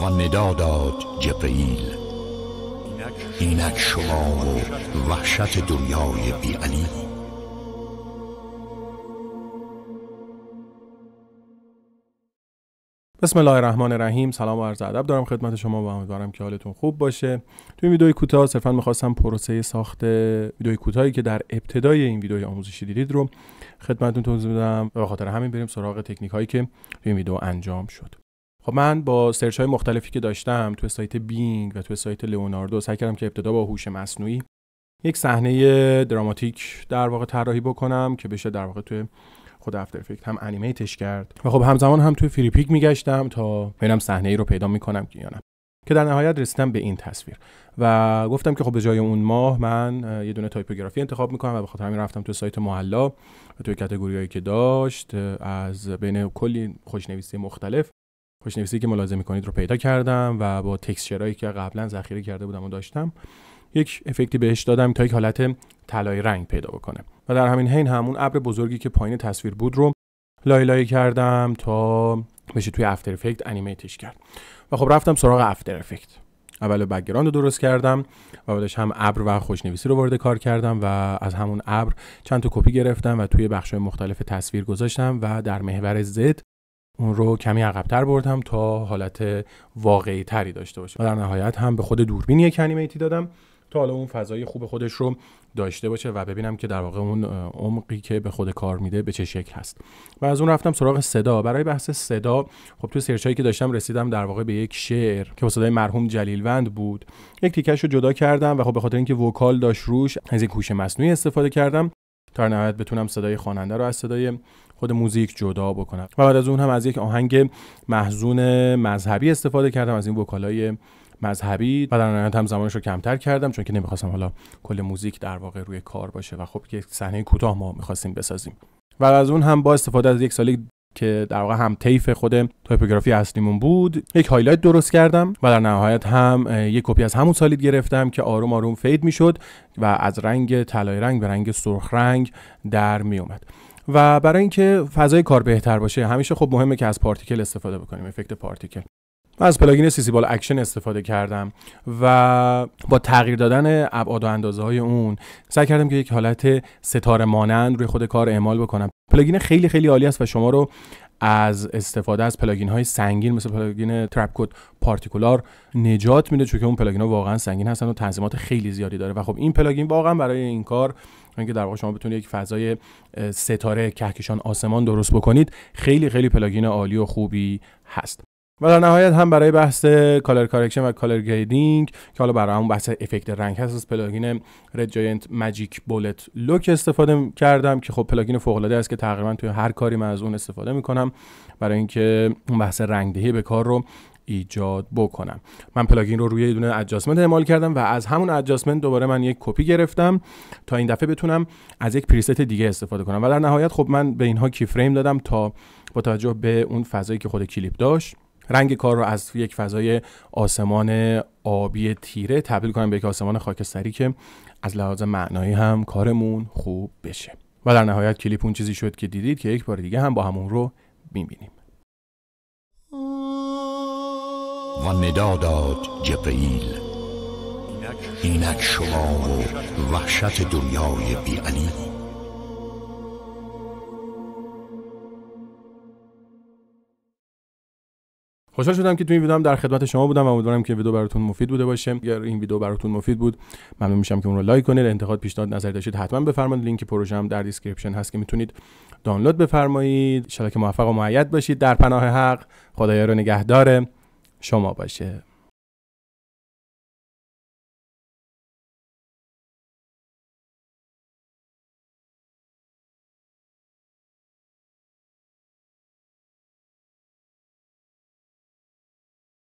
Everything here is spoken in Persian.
و ندا داد جبرئیل اینک شما و وحشت دنیای بی بسم الله الرحمن الرحیم سلام و عرض ادب دارم خدمت شما و امیدوارم که حالتون خوب باشه توی این ویدیوی کوتاه صرفا میخواستم پروسه ساخت ویدیوی کوتاهی که در ابتدای این ویدیو آموزشی دیدید رو خدمتتون توضیح بدم و خاطر همین بریم سراغ تکنیک هایی که تو این ویدیو انجام شد خب من با سرچ های مختلفی که داشتم تو سایت بینگ و تو سایت لئوناردو سعی کردم که ابتدا با هوش مصنوعی یک صحنه دراماتیک در واقع طراحی بکنم که بشه در واقع توی خود افتر افکت هم انیمیتش کرد و خب همزمان هم توی فیلیپیک میگشتم تا ببینم صحنه ای رو پیدا میکنم که یا نه که در نهایت رسیدم به این تصویر و گفتم که خب به جای اون ماه من یه دونه تایپوگرافی انتخاب میکنم و به خاطر همین رفتم تو سایت محلا و توی کاتگوریایی که داشت از بین کلی خوشنویسی مختلف خوشنویسی که ملاحظه میکنید رو پیدا کردم و با تکسچرهایی که قبلا ذخیره کرده بودم و داشتم یک افکتی بهش دادم تا یک حالت طلایی رنگ پیدا بکنه و در همین حین همون ابر بزرگی که پایین تصویر بود رو لای لای کردم تا بشه توی افتر افکت انیمیتش کرد و خب رفتم سراغ افتر افکت اول بکگراند رو درست کردم و بعدش هم ابر و خوشنویسی رو وارد کار کردم و از همون ابر چند تا کپی گرفتم و توی بخش‌های مختلف تصویر گذاشتم و در محور زد اون رو کمی عقبتر بردم تا حالت واقعی تری داشته باشه و در نهایت هم به خود دوربین یک انیمیتی دادم تا حالا اون فضای خوب خودش رو داشته باشه و ببینم که در واقع اون عمقی که به خود کار میده به چه شکل هست و از اون رفتم سراغ صدا برای بحث صدا خب تو سرچ که داشتم رسیدم در واقع به یک شعر که با صدای مرحوم جلیلوند بود یک تیکش رو جدا کردم و خب به خاطر اینکه وکال داشت روش از یک هوش مصنوعی استفاده کردم تا نهایت بتونم صدای خواننده رو از صدای خود موزیک جدا بکنم و بعد از اون هم از یک آهنگ محزون مذهبی استفاده کردم از این وکالای مذهبی و در نهایت هم زمانش رو کمتر کردم چون که نمیخواستم حالا کل موزیک در واقع روی کار باشه و خب که صحنه کوتاه ما میخواستیم بسازیم و از اون هم با استفاده از یک سالی که در واقع هم طیف خود تایپوگرافی اصلیمون بود یک هایلایت درست کردم و در نهایت هم یک کپی از همون سالید گرفتم که آروم آروم فید میشد و از رنگ طلای رنگ به رنگ سرخ رنگ در میومد و برای اینکه فضای کار بهتر باشه همیشه خب مهمه که از پارتیکل استفاده بکنیم افکت پارتیکل من از پلاگین سیسی بال اکشن استفاده کردم و با تغییر دادن ابعاد و اندازه های اون سعی کردم که یک حالت ستاره مانند روی خود کار اعمال بکنم پلاگین خیلی خیلی عالی است و شما رو از استفاده از پلاگین های سنگین مثل پلاگین ترپ کد پارتیکولار نجات میده چون که اون پلاگین ها واقعا سنگین هستن و تنظیمات خیلی زیادی داره و خب این پلاگین واقعا برای این کار اینکه در واقع شما بتونید یک فضای ستاره کهکشان آسمان درست بکنید خیلی خیلی پلاگین عالی و خوبی هست و در نهایت هم برای بحث کالر کارکشن و کالر گریدینگ که حالا برای همون بحث افکت رنگ هست از پلاگین رد جاینت ماجیک بولت لوک استفاده کردم که خب پلاگین فوق العاده است که تقریبا توی هر کاری من از اون استفاده میکنم برای اینکه اون بحث رنگدهی به کار رو ایجاد بکنم من پلاگین رو روی یه دونه ادجاستمنت اعمال کردم و از همون ادجاستمنت دوباره من یک کپی گرفتم تا این دفعه بتونم از یک پریست دیگه استفاده کنم و در نهایت خب من به اینها کی فریم دادم تا با توجه به اون فضایی که خود کلیپ داشت رنگ کار رو از یک فضای آسمان آبی تیره تبدیل کنم به یک آسمان خاکستری که از لحاظ معنایی هم کارمون خوب بشه و در نهایت کلیپ اون چیزی شد که دیدید که یک بار دیگه هم با همون رو میبینیم و ندا داد جبرئیل اینک شما و وحشت دنیای بیعنی خوشحال شدم که تو این ویدیو در خدمت شما بودم و امیدوارم که ویدیو براتون مفید بوده باشه اگر این ویدیو براتون مفید بود ممنون میشم که اون رو لایک کنید انتقاد پیشنهاد نظر داشتید حتما بفرمایید لینک پروژه هم در دیسکریپشن هست که میتونید دانلود بفرمایید شبکه که موفق و معید باشید در پناه حق خدایا رو نگهدار شما باشه